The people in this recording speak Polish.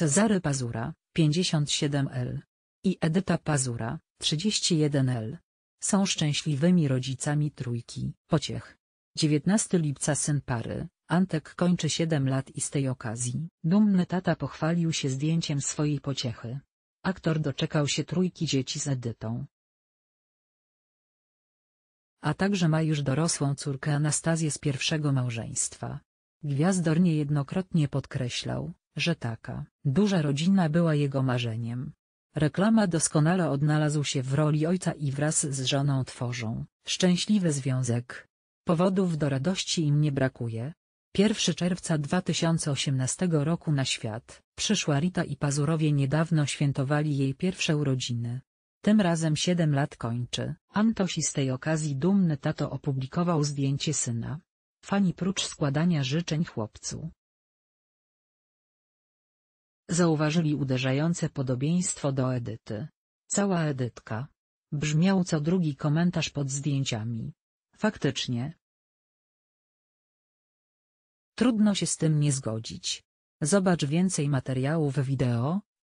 Cezary Pazura, 57L. I Edyta Pazura, 31L. Są szczęśliwymi rodzicami trójki. Pociech. 19 lipca syn pary, Antek kończy 7 lat i z tej okazji dumny tata pochwalił się zdjęciem swojej pociechy. Aktor doczekał się trójki dzieci z Edytą. A także ma już dorosłą córkę Anastazję z pierwszego małżeństwa. Gwiazdor niejednokrotnie podkreślał, że taka duża rodzina była jego marzeniem. Reklama doskonale odnalazł się w roli ojca i wraz z żoną tworzą szczęśliwy związek. Powodów do radości im nie brakuje. 1 czerwca 2018 roku na świat przyszła Rita i Pazurowie niedawno świętowali jej pierwsze urodziny. Tym razem 7 lat kończy. Antoś i z tej okazji dumny tato opublikował zdjęcie syna. Fani prócz składania życzeń chłopcu, Zauważyli uderzające podobieństwo do Edyty. Cała Edytka. Brzmiał co drugi komentarz pod zdjęciami. Faktycznie. Trudno się z tym nie zgodzić. Zobacz więcej materiałów wideo,